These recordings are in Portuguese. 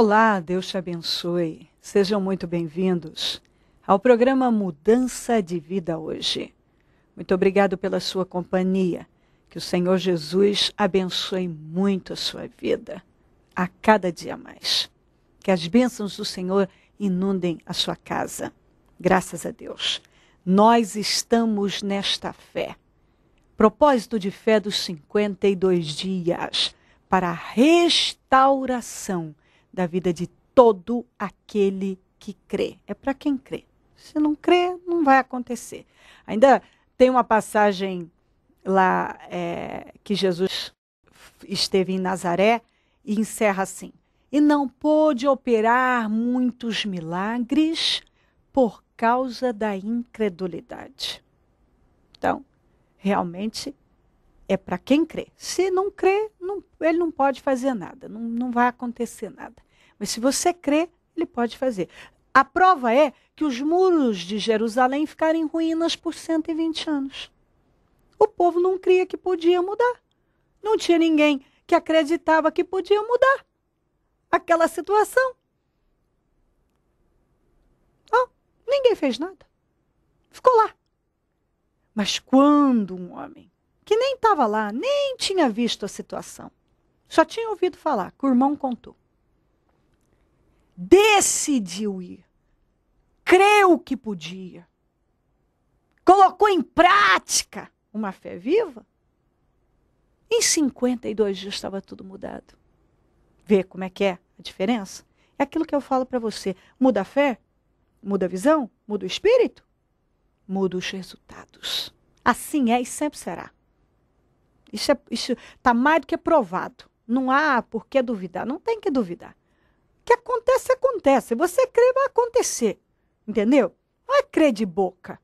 Olá, Deus te abençoe. Sejam muito bem-vindos ao programa Mudança de Vida hoje. Muito obrigado pela sua companhia. Que o Senhor Jesus abençoe muito a sua vida, a cada dia mais. Que as bênçãos do Senhor inundem a sua casa. Graças a Deus. Nós estamos nesta fé. Propósito de fé dos 52 dias para a restauração da vida de todo aquele que crê. É para quem crê. Se não crê, não vai acontecer. Ainda tem uma passagem lá é, que Jesus esteve em Nazaré e encerra assim: E não pôde operar muitos milagres por causa da incredulidade. Então, realmente é para quem crê. Se não crê, não, ele não pode fazer nada, não, não vai acontecer nada. Mas se você crê, ele pode fazer. A prova é que os muros de Jerusalém ficaram em ruínas por 120 anos. O povo não cria que podia mudar. Não tinha ninguém que acreditava que podia mudar aquela situação. ninguém fez nada. Ficou lá. Mas quando um homem que nem estava lá, nem tinha visto a situação, só tinha ouvido falar, que o irmão contou decidiu ir, creu que podia, colocou em prática uma fé viva. Em 52 dias estava tudo mudado. Vê como é que é a diferença? É aquilo que eu falo para você. Muda a fé? Muda a visão? Muda o espírito? Muda os resultados. Assim é e sempre será. Isso está é, tá mais do que provado. Não há por que duvidar. Não tem que duvidar que acontece, acontece. Você crê, vai acontecer. Entendeu? Não é crer de boca.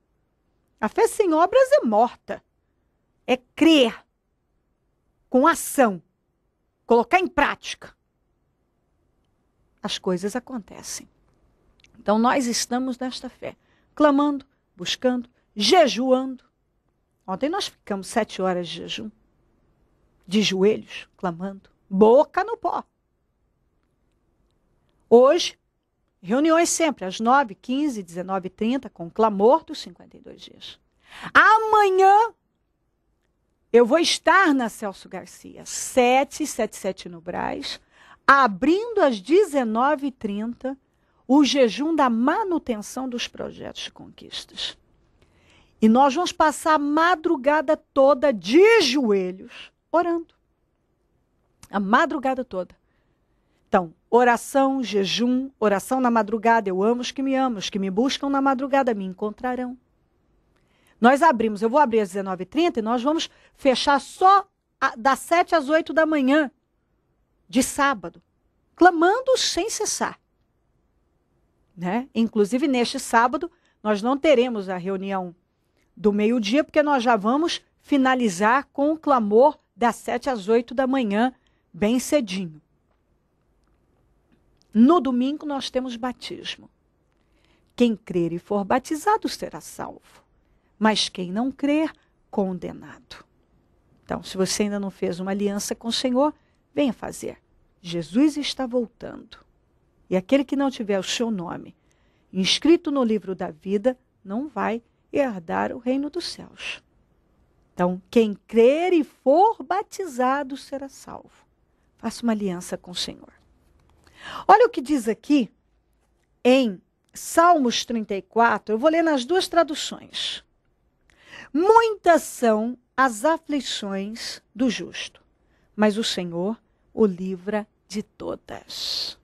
A fé sem obras é morta. É crer com ação, colocar em prática. As coisas acontecem. Então nós estamos nesta fé, clamando, buscando, jejuando. Ontem nós ficamos sete horas de jejum, de joelhos, clamando, boca no pó. Hoje, reuniões sempre às 9, 15, 19 30 com o clamor dos 52 dias. Amanhã, eu vou estar na Celso Garcia, 777 no Braz, abrindo às 19h30 o jejum da manutenção dos projetos de conquistas. E nós vamos passar a madrugada toda de joelhos orando. A madrugada toda. Oração, jejum, oração na madrugada. Eu amo os que me amam, os que me buscam na madrugada me encontrarão. Nós abrimos, eu vou abrir às 19h30 e nós vamos fechar só a, das 7 às 8 da manhã de sábado, clamando sem cessar. Né? Inclusive, neste sábado, nós não teremos a reunião do meio-dia, porque nós já vamos finalizar com o clamor das 7 às 8 da manhã, bem cedinho. No domingo nós temos batismo. Quem crer e for batizado será salvo, mas quem não crer, condenado. Então, se você ainda não fez uma aliança com o Senhor, venha fazer. Jesus está voltando. E aquele que não tiver o seu nome inscrito no livro da vida não vai herdar o reino dos céus. Então, quem crer e for batizado será salvo. Faça uma aliança com o Senhor. Olha o que diz aqui em Salmos 34, eu vou ler nas duas traduções. Muitas são as aflições do justo, mas o Senhor o livra de todas.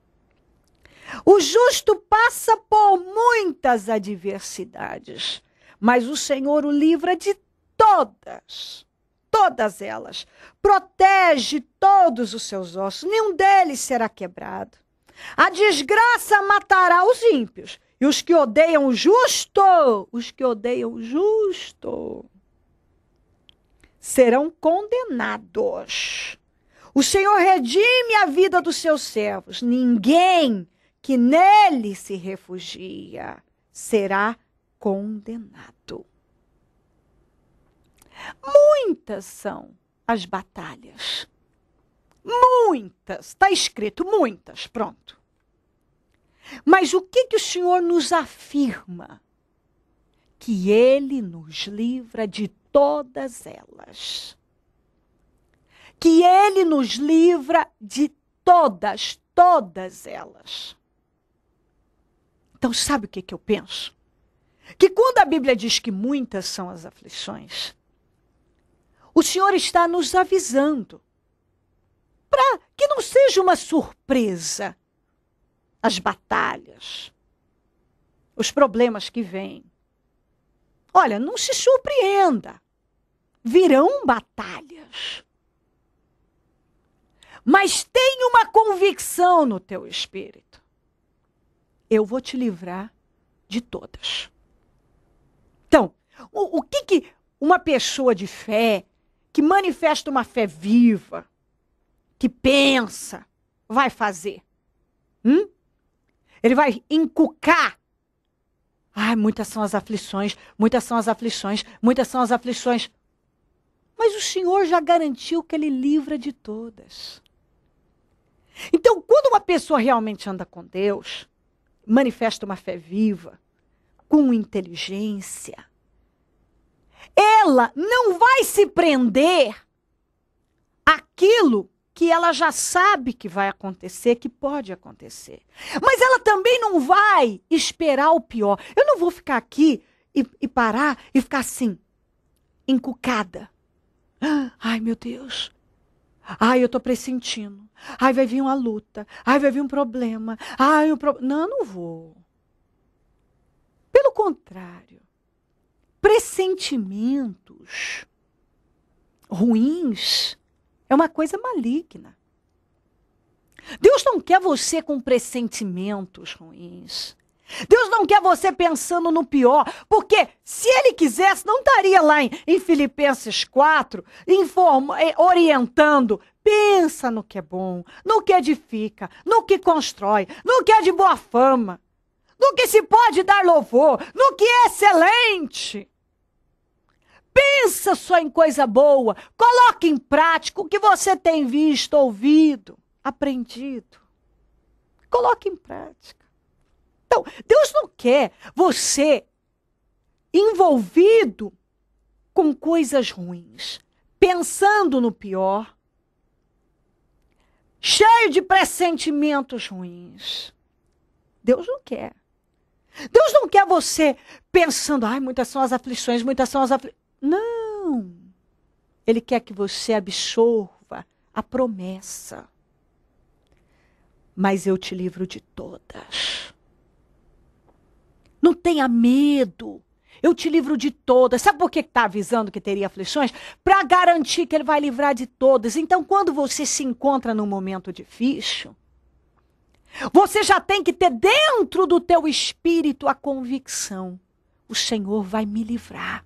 O justo passa por muitas adversidades, mas o Senhor o livra de todas. Todas elas. Protege todos os seus ossos, nenhum deles será quebrado. A desgraça matará os ímpios, e os que odeiam o justo, os que odeiam o justo, serão condenados. O Senhor redime a vida dos seus servos. Ninguém que nele se refugia será condenado. Muitas são as batalhas Muitas, está escrito muitas, pronto. Mas o que, que o Senhor nos afirma? Que Ele nos livra de todas elas. Que Ele nos livra de todas, todas elas. Então, sabe o que, que eu penso? Que quando a Bíblia diz que muitas são as aflições, o Senhor está nos avisando para que não seja uma surpresa as batalhas, os problemas que vêm. Olha, não se surpreenda. Virão batalhas. Mas tenha uma convicção no teu espírito. Eu vou te livrar de todas. Então, o, o que, que uma pessoa de fé, que manifesta uma fé viva, que pensa, vai fazer? Hum? Ele vai encucar. Ai, muitas são as aflições, muitas são as aflições, muitas são as aflições. Mas o Senhor já garantiu que Ele livra de todas. Então, quando uma pessoa realmente anda com Deus, manifesta uma fé viva, com inteligência, ela não vai se prender àquilo que ela já sabe que vai acontecer, que pode acontecer. Mas ela também não vai esperar o pior. Eu não vou ficar aqui e, e parar e ficar assim, encucada. Ai, meu Deus. Ai, eu estou pressentindo. Ai, vai vir uma luta. Ai, vai vir um problema. Ai, um pro... Não, não vou. Pelo contrário, pressentimentos ruins é uma coisa maligna. Deus não quer você com pressentimentos ruins. Deus não quer você pensando no pior, porque se ele quisesse, não estaria lá em, em Filipenses 4 informa, eh, orientando. Pensa no que é bom, no que edifica, no que constrói, no que é de boa fama, no que se pode dar louvor, no que é excelente. Pensa só em coisa boa. Coloque em prática o que você tem visto, ouvido, aprendido. Coloque em prática. Então, Deus não quer você envolvido com coisas ruins, pensando no pior, cheio de pressentimentos ruins. Deus não quer. Deus não quer você pensando, ai, muitas são as aflições, muitas são as aflições. Não. Ele quer que você absorva a promessa. Mas eu te livro de todas. Não tenha medo. Eu te livro de todas. Sabe por que está avisando que teria aflições? Para garantir que ele vai livrar de todas. Então, quando você se encontra num momento difícil, você já tem que ter dentro do teu espírito a convicção: o Senhor vai me livrar.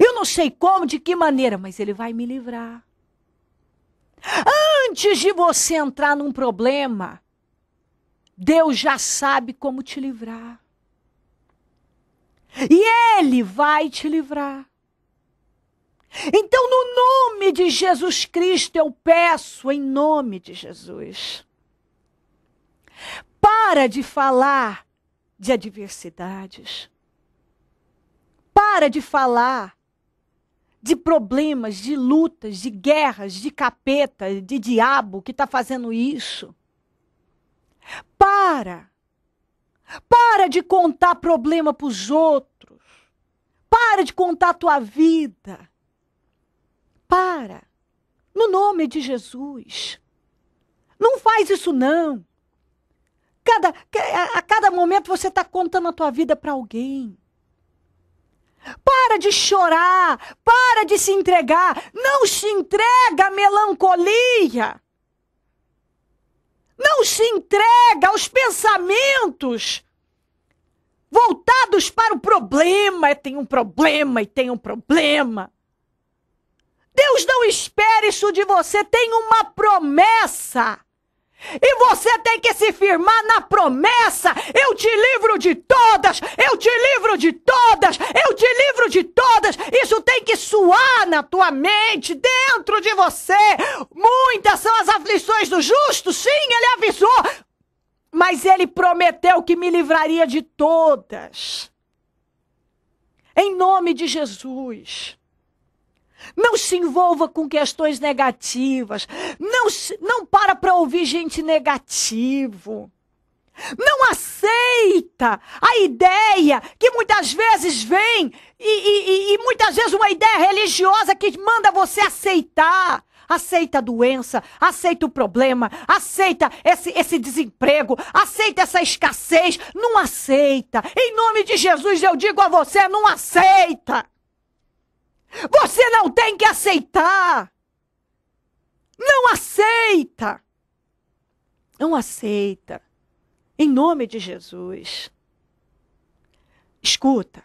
Eu não sei como, de que maneira, mas ele vai me livrar. Antes de você entrar num problema, Deus já sabe como te livrar. E Ele vai te livrar. Então, no nome de Jesus Cristo, eu peço, em nome de Jesus, para de falar de adversidades. Para de falar de problemas, de lutas, de guerras, de capeta, de diabo que está fazendo isso. Para! Para de contar problema para os outros. Para de contar a tua vida. Para. No nome de Jesus. Não faz isso não. Cada, a cada momento você está contando a tua vida para alguém. Para de chorar, para de se entregar, não se entrega à melancolia. Não se entrega aos pensamentos voltados para o problema. É tem um problema e tem um problema. Deus não espera isso de você, tem uma promessa. E você tem que se firmar na promessa. Eu te livro de todas, eu te livro de todas, eu te livro de todas. Isso tem que suar na tua mente, dentro de você. Muitas são as aflições do justo, sim, ele avisou. Mas ele prometeu que me livraria de todas. Em nome de Jesus. Não se envolva com questões negativas. Não, se, não para para ouvir gente negativo. Não aceita a ideia que muitas vezes vem e, e, e muitas vezes uma ideia religiosa que manda você aceitar. Aceita a doença, aceita o problema, aceita esse, esse desemprego, aceita essa escassez. Não aceita. Em nome de Jesus eu digo a você: não aceita. Você não tem que aceitar. Não aceita. Não aceita. Em nome de Jesus. Escuta.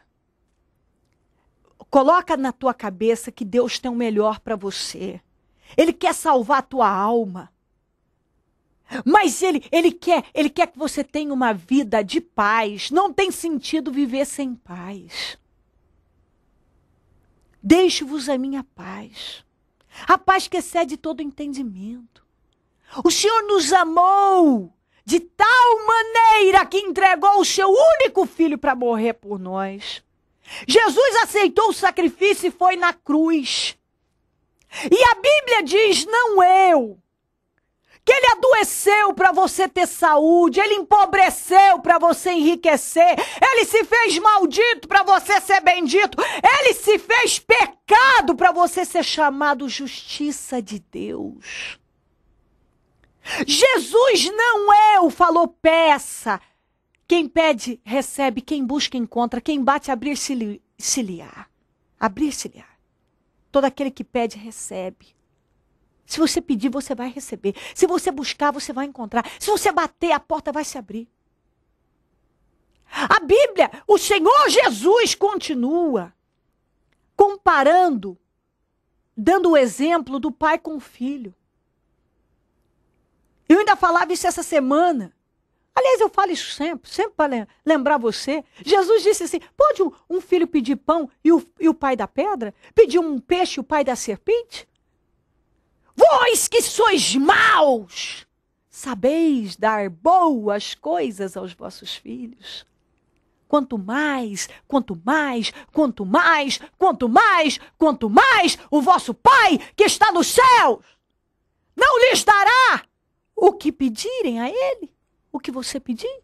Coloca na tua cabeça que Deus tem o melhor para você. Ele quer salvar a tua alma. Mas ele, ele quer, ele quer que você tenha uma vida de paz. Não tem sentido viver sem paz. Deixo-vos a minha paz, a paz que excede todo entendimento. O Senhor nos amou de tal maneira que entregou o seu único filho para morrer por nós. Jesus aceitou o sacrifício e foi na cruz. E a Bíblia diz: não eu, que ele adoeceu para você ter saúde, ele empobreceu para você enriquecer, ele se fez maldito para você ser bendito, ele se fez pecado para você ser chamado justiça de Deus. Jesus não é o falou peça. Quem pede, recebe, quem busca, encontra, quem bate, abrir-se-lhe-á. Abrir-se-lhe-á. Todo aquele que pede, recebe. Se você pedir, você vai receber. Se você buscar, você vai encontrar. Se você bater, a porta vai se abrir. A Bíblia, o Senhor Jesus continua comparando, dando o exemplo do pai com o filho. Eu ainda falava isso essa semana. Aliás, eu falo isso sempre, sempre para lembrar você. Jesus disse assim: pode um filho pedir pão e o, e o pai da pedra? Pedir um peixe e o pai da serpente? Pois que sois maus, sabeis dar boas coisas aos vossos filhos. Quanto mais, quanto mais, quanto mais, quanto mais, quanto mais, o vosso Pai que está nos céus não lhes dará o que pedirem a Ele, o que você pedir.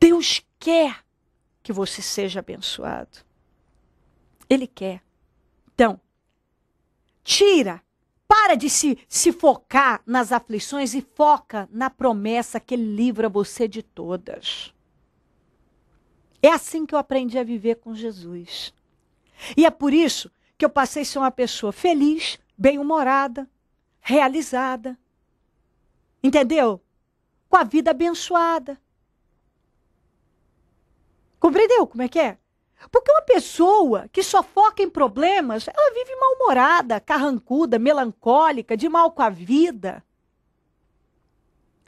Deus quer que você seja abençoado. Ele quer. Então, Tira, para de se, se focar nas aflições e foca na promessa que livra você de todas. É assim que eu aprendi a viver com Jesus. E é por isso que eu passei a ser uma pessoa feliz, bem-humorada, realizada. Entendeu? Com a vida abençoada. Compreendeu como é que é? Porque uma pessoa que só foca em problemas, ela vive mal-humorada, carrancuda, melancólica, de mal com a vida.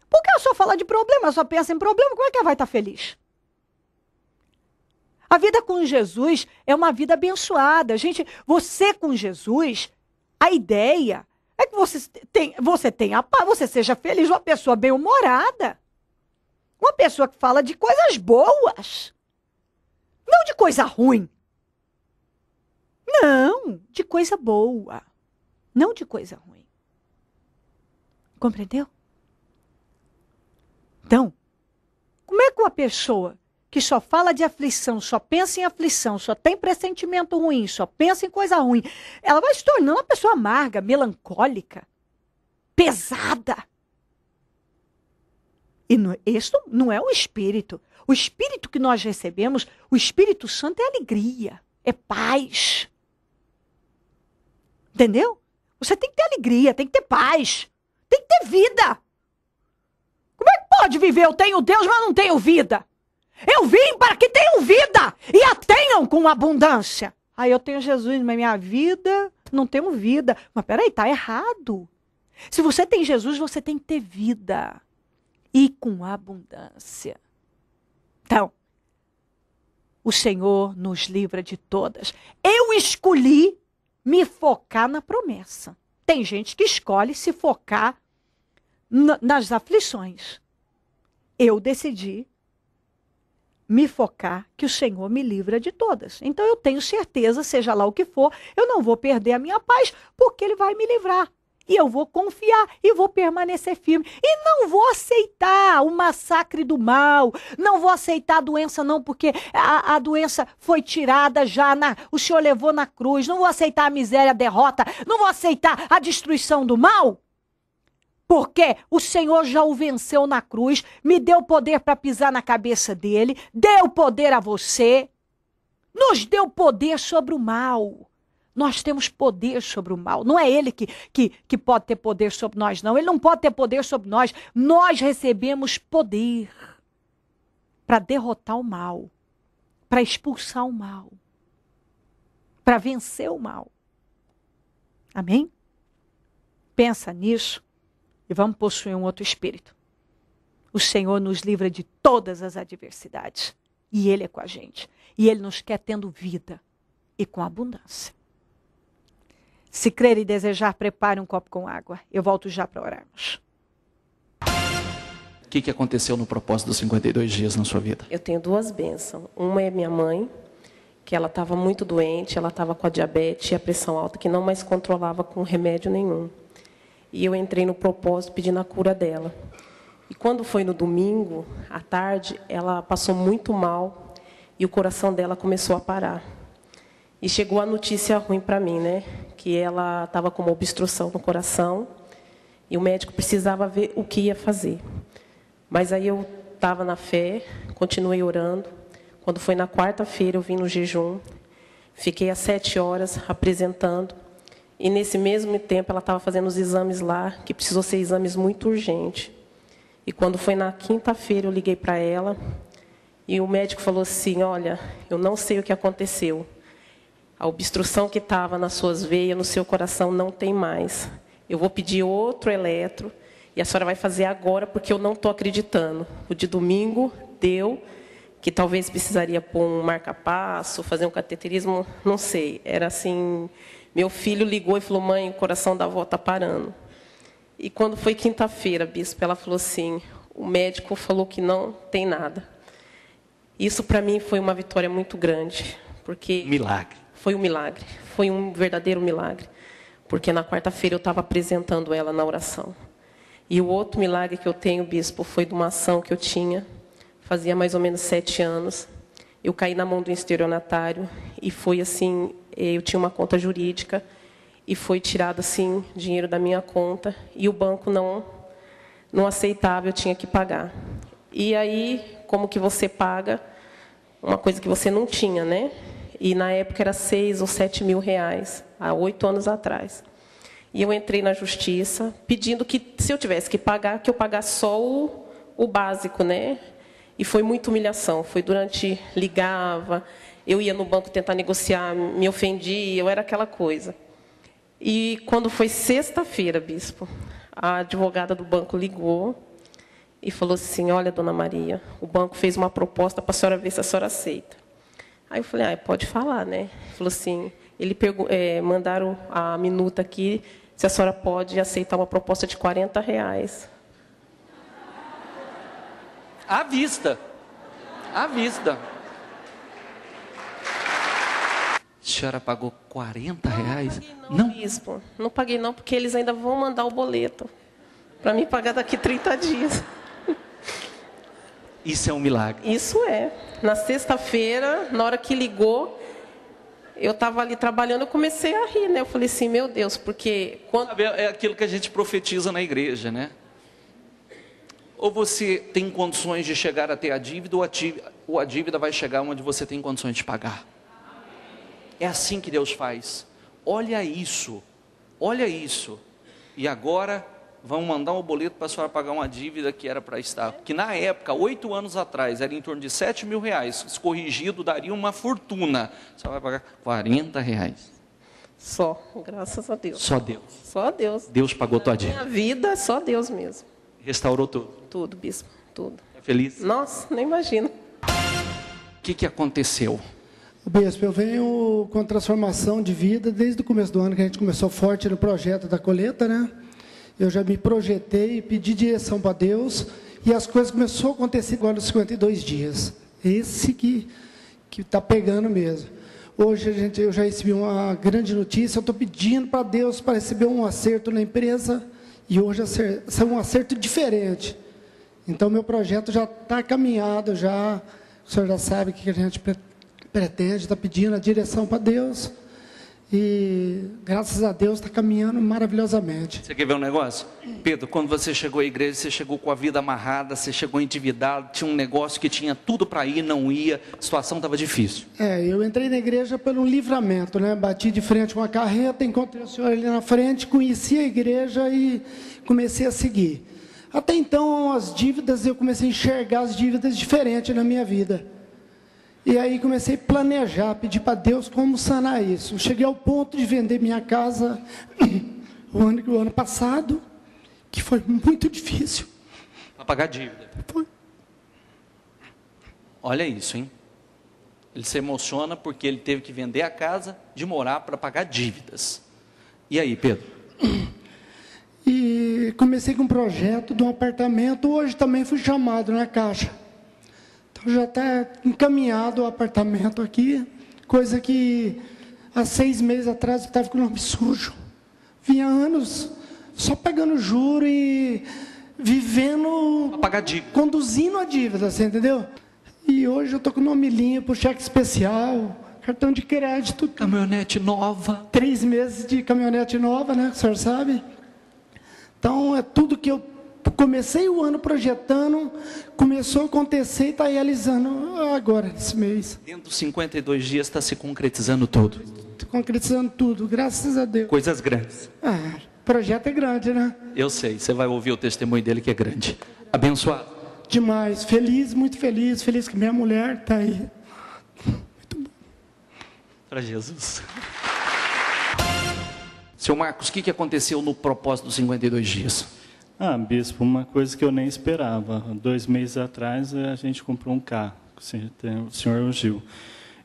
Porque ela só fala de problema, só pensa em problema, como é que ela vai estar tá feliz? A vida com Jesus é uma vida abençoada. Gente, você com Jesus, a ideia é que você tem, você tenha paz, você seja feliz, uma pessoa bem-humorada. Uma pessoa que fala de coisas boas. Não de coisa ruim. Não, de coisa boa. Não de coisa ruim. Compreendeu? Então, como é que uma pessoa que só fala de aflição, só pensa em aflição, só tem pressentimento ruim, só pensa em coisa ruim, ela vai se tornando uma pessoa amarga, melancólica, pesada. E não, isso não é o espírito. O Espírito que nós recebemos, o Espírito Santo é alegria, é paz. Entendeu? Você tem que ter alegria, tem que ter paz, tem que ter vida. Como é que pode viver? Eu tenho Deus, mas não tenho vida. Eu vim para que tenham vida e a tenham com abundância. Aí eu tenho Jesus, mas minha vida não tenho vida. Mas peraí, tá errado. Se você tem Jesus, você tem que ter vida e com abundância. Então, o Senhor nos livra de todas. Eu escolhi me focar na promessa. Tem gente que escolhe se focar nas aflições. Eu decidi me focar que o Senhor me livra de todas. Então eu tenho certeza, seja lá o que for, eu não vou perder a minha paz, porque Ele vai me livrar e eu vou confiar e vou permanecer firme. E não vou aceitar o massacre do mal, não vou aceitar a doença, não, porque a, a doença foi tirada já, na, o Senhor levou na cruz. Não vou aceitar a miséria, a derrota, não vou aceitar a destruição do mal. Porque o Senhor já o venceu na cruz, me deu poder para pisar na cabeça dele, deu poder a você, nos deu poder sobre o mal. Nós temos poder sobre o mal. Não é ele que, que, que pode ter poder sobre nós, não. Ele não pode ter poder sobre nós. Nós recebemos poder para derrotar o mal, para expulsar o mal, para vencer o mal. Amém? Pensa nisso e vamos possuir um outro espírito. O Senhor nos livra de todas as adversidades. E Ele é com a gente. E Ele nos quer tendo vida e com abundância. Se crer e desejar, prepare um copo com água. Eu volto já para orarmos. O que, que aconteceu no propósito dos 52 dias na sua vida? Eu tenho duas bênçãos. Uma é minha mãe, que ela estava muito doente, ela estava com a diabetes e a pressão alta, que não mais controlava com remédio nenhum. E eu entrei no propósito pedindo a cura dela. E quando foi no domingo, à tarde, ela passou muito mal e o coração dela começou a parar. E chegou a notícia ruim para mim, né? Que ela estava com uma obstrução no coração e o médico precisava ver o que ia fazer. Mas aí eu estava na fé, continuei orando. Quando foi na quarta-feira, eu vim no jejum, fiquei às sete horas apresentando. E nesse mesmo tempo, ela estava fazendo os exames lá, que precisou ser exames muito urgente. E quando foi na quinta-feira, eu liguei para ela e o médico falou assim: Olha, eu não sei o que aconteceu, a obstrução que estava nas suas veias, no seu coração, não tem mais. Eu vou pedir outro eletro e a senhora vai fazer agora porque eu não estou acreditando. O de domingo deu, que talvez precisaria pôr um marca-passo, fazer um cateterismo, não sei. Era assim, meu filho ligou e falou, mãe, o coração da avó está parando. E quando foi quinta-feira, bispo, ela falou assim, o médico falou que não tem nada. Isso para mim foi uma vitória muito grande, porque milagre foi um milagre, foi um verdadeiro milagre, porque na quarta-feira eu estava apresentando ela na oração. E o outro milagre que eu tenho, bispo, foi de uma ação que eu tinha, fazia mais ou menos sete anos. Eu caí na mão do esterionatário e foi assim, eh, eu tinha uma conta jurídica e foi tirado assim dinheiro da minha conta e o banco não não aceitava, eu tinha que pagar. E aí, como que você paga uma coisa que você não tinha, né? E na época era seis ou sete mil reais, há oito anos atrás. E eu entrei na justiça pedindo que, se eu tivesse que pagar, que eu pagasse só o, o básico, né? E foi muita humilhação. Foi durante. ligava, eu ia no banco tentar negociar, me ofendia, eu era aquela coisa. E quando foi sexta-feira, bispo, a advogada do banco ligou e falou assim: Olha, dona Maria, o banco fez uma proposta para a senhora ver se a senhora aceita. Aí eu falei, ah, pode falar, né? Ele falou assim, ele pegou, é, mandaram a minuta aqui se a senhora pode aceitar uma proposta de 40 reais. À vista. À vista. A senhora pagou 40 reais? Não, paguei não, Não paguei não, porque eles ainda vão mandar o boleto para me pagar daqui 30 dias. Isso é um milagre. Isso é. Na sexta-feira, na hora que ligou, eu estava ali trabalhando, eu comecei a rir, né? Eu falei assim, meu Deus, porque... Quando... Sabe, é aquilo que a gente profetiza na igreja, né? Ou você tem condições de chegar até a dívida, ou a dívida, ou a dívida vai chegar onde você tem condições de pagar. É assim que Deus faz. Olha isso, olha isso. E agora vamos mandar um boleto para a senhora pagar uma dívida que era para estar. Que na época, oito anos atrás, era em torno de 7 mil reais. Se corrigido, daria uma fortuna. Só vai pagar 40 reais. Só, graças a Deus. Só Deus. Só Deus. Deus pagou tua dívida. Minha vida, só Deus mesmo. Restaurou tudo. Tudo, bispo, tudo. É feliz? Nossa, nem imagino. O que, que aconteceu? Bispo, eu venho com transformação de vida desde o começo do ano, que a gente começou forte no projeto da coleta, né? eu já me projetei, pedi direção para Deus e as coisas começaram a acontecer agora nos 52 dias. Esse que que está pegando mesmo. Hoje gente, eu já recebi uma grande notícia, eu estou pedindo para Deus para receber um acerto na empresa e hoje é um acerto diferente. Então meu projeto já está caminhado, já o senhor já sabe o que a gente pretende, está pedindo a direção para Deus e graças a Deus está caminhando maravilhosamente. Você quer ver um negócio? Pedro, quando você chegou à igreja, você chegou com a vida amarrada, você chegou endividado, tinha um negócio que tinha tudo para ir, não ia, a situação estava difícil. É, eu entrei na igreja pelo livramento, né? Bati de frente com uma carreta, encontrei o senhor ali na frente, conheci a igreja e comecei a seguir. Até então, as dívidas, eu comecei a enxergar as dívidas diferentes na minha vida. E aí comecei a planejar, pedir para Deus como sanar isso. cheguei ao ponto de vender minha casa o ano, o ano passado, que foi muito difícil. Para pagar dívida. Foi. Olha isso, hein? Ele se emociona porque ele teve que vender a casa de morar para pagar dívidas. E aí, Pedro? E comecei com um projeto de um apartamento. Hoje também fui chamado na caixa já está encaminhado o apartamento aqui, coisa que há seis meses atrás eu estava com o nome sujo. Vinha anos só pegando juro e vivendo. A dívida. Conduzindo a dívida, você assim, entendeu? E hoje eu estou com o nome limpo, cheque especial, cartão de crédito. Caminhonete nova. Três meses de caminhonete nova, né? o senhor sabe. Então é tudo que eu comecei o ano projetando, começou a acontecer e está realizando agora, esse mês. Dentro dos 52 dias está se concretizando tudo. Concretizando tudo, graças a Deus. Coisas grandes. Ah, projeto é grande, né? Eu sei, você vai ouvir o testemunho dele que é grande. Abençoado. Demais, feliz, muito feliz, feliz que minha mulher está aí. Muito bom. Para Jesus. Seu Marcos, o que aconteceu no propósito dos 52 dias? Ah, bispo, uma coisa que eu nem esperava. Dois meses atrás eh, a gente comprou um carro, o senhor Gil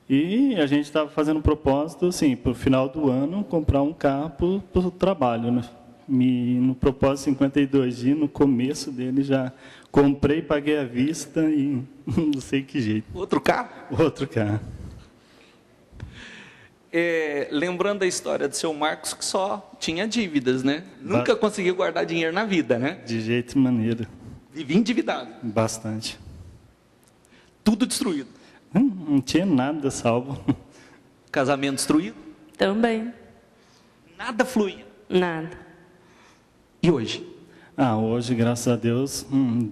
E a gente estava fazendo um propósito, assim, para o final do ano, comprar um carro para o trabalho. Né? no propósito 52 dias, no começo dele já comprei, paguei à vista e não sei que jeito. Outro carro? Outro carro é, lembrando a história do seu Marcos, que só tinha dívidas, né? Ba Nunca conseguiu guardar dinheiro na vida, né? De jeito e maneira. Vivia endividado. Bastante. Tudo destruído. Não, hum, não tinha nada salvo. Casamento destruído? Também. Nada fluía? Nada. E hoje? Ah, hoje, graças a Deus, hum,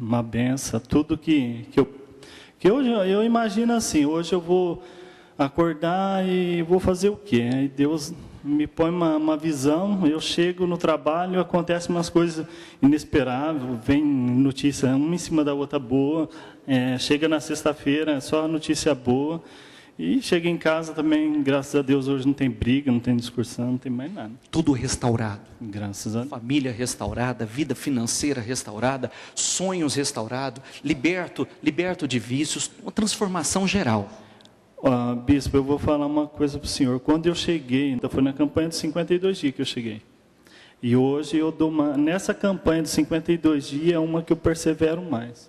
uma benção. Tudo que, que eu. Que hoje eu imagino assim, hoje eu vou acordar e vou fazer o quê? Aí Deus me põe uma, uma, visão, eu chego no trabalho, acontecem umas coisas inesperadas, vem notícia uma em cima da outra boa, é, chega na sexta-feira, só notícia boa, e chega em casa também, graças a Deus, hoje não tem briga, não tem discussão, não tem mais nada. Tudo restaurado. Graças a Deus. Família restaurada, vida financeira restaurada, sonhos restaurados, liberto, liberto de vícios, uma transformação geral. Ah, bispo, eu vou falar uma coisa para o senhor. Quando eu cheguei, então foi na campanha de 52 dias que eu cheguei. E hoje eu dou uma. Nessa campanha de 52 dias é uma que eu persevero mais.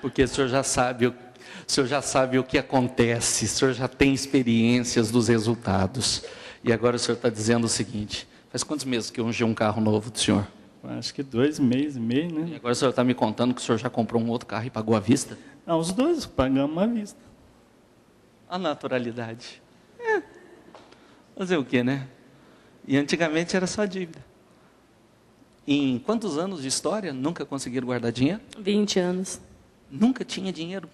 Porque o senhor já sabe o, o senhor já sabe o que acontece, o senhor já tem experiências dos resultados. E agora o senhor está dizendo o seguinte: faz quantos meses que eu ungi um carro novo do senhor? Acho que dois meses e meio, né? E agora o senhor está me contando que o senhor já comprou um outro carro e pagou à vista? Ah, os dois, pagamos à vista a naturalidade. É. Fazer o quê, né? E antigamente era só dívida. Em quantos anos de história nunca conseguiram guardar dinheiro? 20 anos. Nunca tinha dinheiro.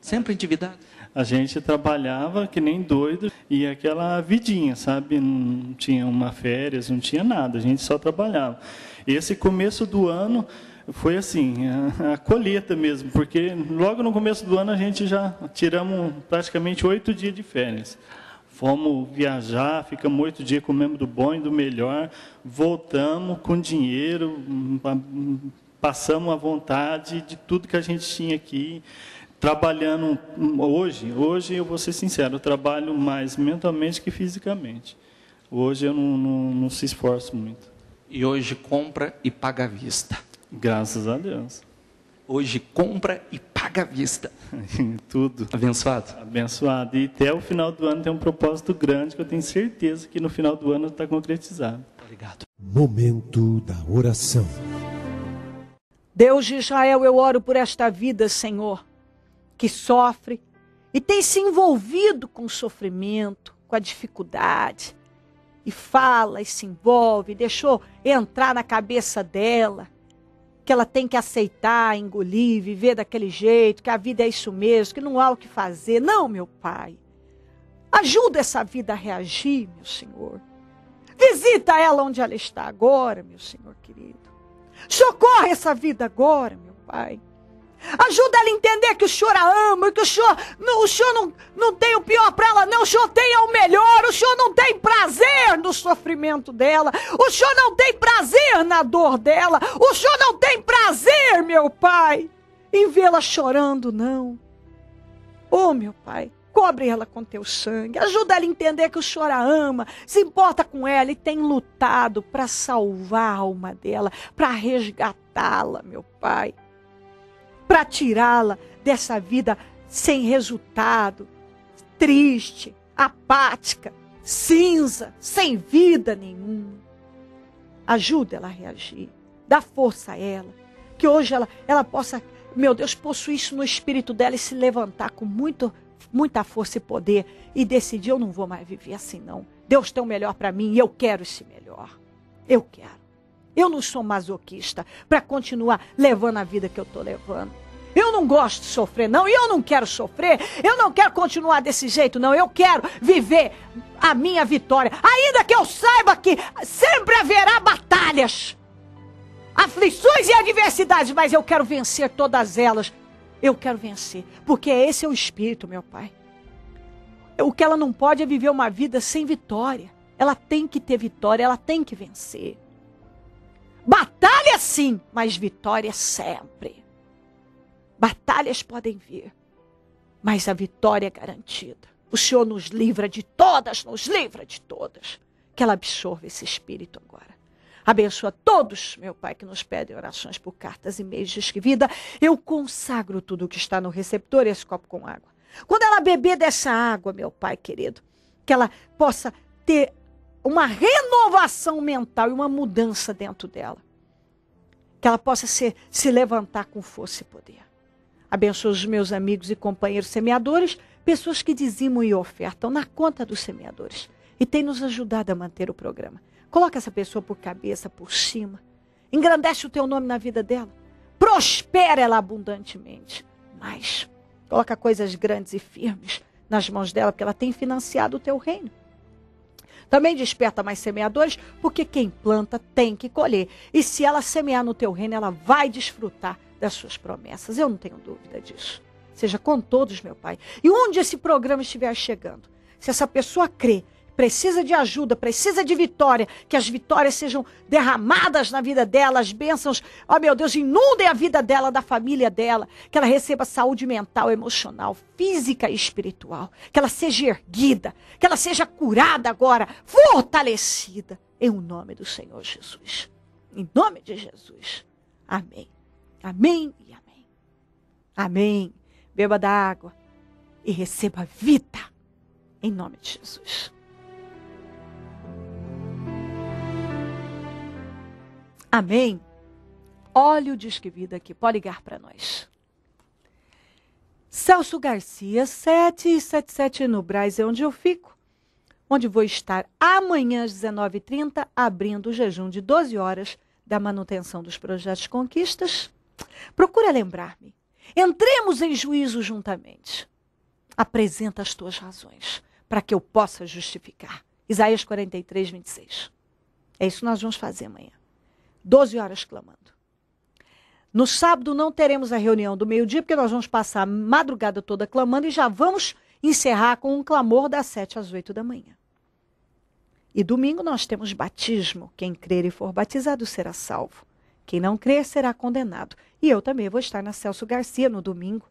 Sempre endividado. A gente trabalhava que nem doido e aquela vidinha, sabe? Não tinha uma férias, não tinha nada, a gente só trabalhava. Esse começo do ano foi assim, a, a, colheita mesmo, porque logo no começo do ano a gente já tiramos praticamente oito dias de férias. Fomos viajar, ficamos oito dias comendo do bom e do melhor, voltamos com dinheiro, passamos à vontade de tudo que a gente tinha aqui. Trabalhando hoje, hoje eu vou ser sincero, eu trabalho mais mentalmente que fisicamente. Hoje eu não, não, não se esforço muito. E hoje compra e paga à vista. Graças a Deus. Hoje compra e paga à vista. Tudo. Abençoado? Abençoado. E até o final do ano tem um propósito grande que eu tenho certeza que no final do ano está concretizado. Obrigado. Momento da oração. Deus de Israel, eu oro por esta vida, Senhor, que sofre e tem se envolvido com o sofrimento, com a dificuldade, e fala e se envolve, deixou entrar na cabeça dela que ela tem que aceitar, engolir, viver daquele jeito, que a vida é isso mesmo, que não há o que fazer. Não, meu Pai. Ajuda essa vida a reagir, meu Senhor. Visita ela onde ela está agora, meu Senhor querido. Socorre essa vida agora, meu Pai. Ajuda ela a entender que o senhor a ama, que o senhor, não, o senhor não, não tem o pior para ela, não. O senhor tem o melhor, o senhor não tem prazer no sofrimento dela, o senhor não tem prazer na dor dela, o senhor não tem prazer, meu pai, em vê-la chorando, não. Oh, meu pai, cobre ela com teu sangue, ajuda ela a entender que o Senhor a ama, se importa com ela e tem lutado para salvar a alma dela, para resgatá-la, meu Pai para tirá-la dessa vida sem resultado, triste, apática, cinza, sem vida nenhuma. Ajuda ela a reagir, dá força a ela, que hoje ela, ela possa, meu Deus, possuir isso no espírito dela e se levantar com muito, muita força e poder e decidir: eu não vou mais viver assim, não. Deus tem o melhor para mim e eu quero esse melhor. Eu quero. Eu não sou masoquista para continuar levando a vida que eu estou levando. Eu não gosto de sofrer, não. E eu não quero sofrer. Eu não quero continuar desse jeito, não. Eu quero viver a minha vitória. Ainda que eu saiba que sempre haverá batalhas, aflições e adversidades, mas eu quero vencer todas elas. Eu quero vencer, porque é esse é o espírito, meu pai. É o que ela não pode é viver uma vida sem vitória. Ela tem que ter vitória, ela tem que vencer. Batalha sim, mas vitória sempre. Batalhas podem vir, mas a vitória é garantida. O Senhor nos livra de todas, nos livra de todas. Que ela absorva esse espírito agora. Abençoa todos, meu Pai, que nos pedem orações por cartas, e meios de escrevida. Eu consagro tudo o que está no receptor esse copo com água. Quando ela beber dessa água, meu Pai querido, que ela possa ter uma renovação mental e uma mudança dentro dela. Que ela possa ser, se levantar com força e poder. Abençoa os meus amigos e companheiros semeadores, pessoas que dizimam e ofertam na conta dos semeadores e tem nos ajudado a manter o programa. Coloca essa pessoa por cabeça, por cima. Engrandece o teu nome na vida dela. Prospera ela abundantemente. Mas coloca coisas grandes e firmes nas mãos dela, porque ela tem financiado o teu reino. Também desperta mais semeadores, porque quem planta tem que colher. E se ela semear no teu reino, ela vai desfrutar das suas promessas. Eu não tenho dúvida disso. Seja com todos, meu Pai. E onde esse programa estiver chegando, se essa pessoa crê precisa de ajuda, precisa de vitória, que as vitórias sejam derramadas na vida dela, as bênçãos, ó oh meu Deus, inundem a vida dela, da família dela, que ela receba saúde mental, emocional, física e espiritual, que ela seja erguida, que ela seja curada agora, fortalecida, em o nome do Senhor Jesus. Em nome de Jesus. Amém. Amém e amém. Amém. Beba da água e receba vida. Em nome de Jesus. Amém? Olha o Disque Vida aqui, pode ligar para nós. Celso Garcia, 777 no Braz, é onde eu fico, onde vou estar amanhã às 19h30, abrindo o jejum de 12 horas da manutenção dos projetos conquistas. Procura lembrar-me. Entremos em juízo juntamente. Apresenta as tuas razões para que eu possa justificar. Isaías 43, 26. É isso que nós vamos fazer amanhã. 12 horas clamando. No sábado não teremos a reunião do meio-dia, porque nós vamos passar a madrugada toda clamando e já vamos encerrar com um clamor das 7 às 8 da manhã. E domingo nós temos batismo. Quem crer e for batizado será salvo. Quem não crer será condenado. E eu também vou estar na Celso Garcia no domingo,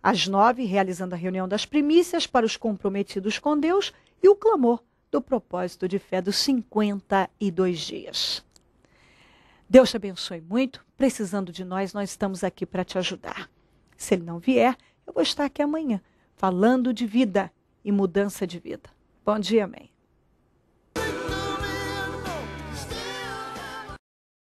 às 9, realizando a reunião das primícias para os comprometidos com Deus e o clamor do propósito de fé dos 52 dias. Deus te abençoe muito. Precisando de nós, nós estamos aqui para te ajudar. Se ele não vier, eu vou estar aqui amanhã falando de vida e mudança de vida. Bom dia, amém.